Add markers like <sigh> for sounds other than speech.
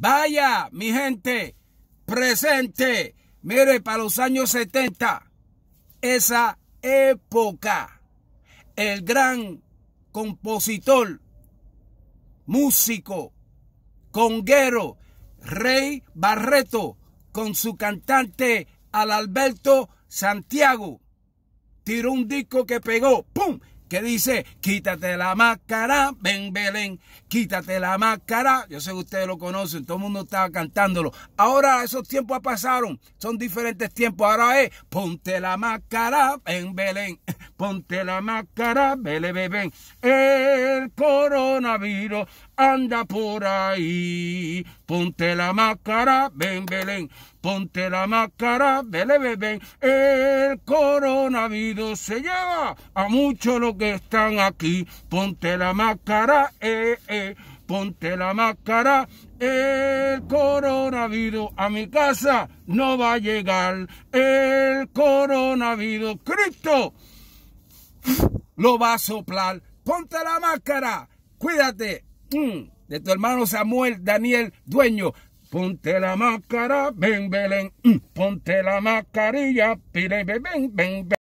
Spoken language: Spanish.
Vaya, mi gente, presente. Mire, para los años 70, esa época, el gran compositor, músico, conguero, Rey Barreto, con su cantante Alberto Santiago, tiró un disco que pegó, ¡pum! que dice, quítate la máscara, ven Belén, quítate la máscara. Yo sé que ustedes lo conocen, todo el mundo estaba cantándolo. Ahora esos tiempos pasaron, son diferentes tiempos. Ahora es, ponte la máscara, ven Belén, <laughs> ponte la máscara, ven, El coronavirus anda por ahí, ponte la máscara, ven Belén, ponte la máscara, ven, Belén. El coronavirus coronavirus se lleva a muchos los que están aquí. Ponte la máscara, eh, eh, Ponte la máscara, el coronavirus a mi casa no va a llegar. El coronavirus, Cristo, lo va a soplar. Ponte la máscara, cuídate. Mm. De tu hermano Samuel Daniel Dueño. Ponte la máscara, ven, Belén. Mm, Ponte la mascarilla, pide, ven, ven, ven.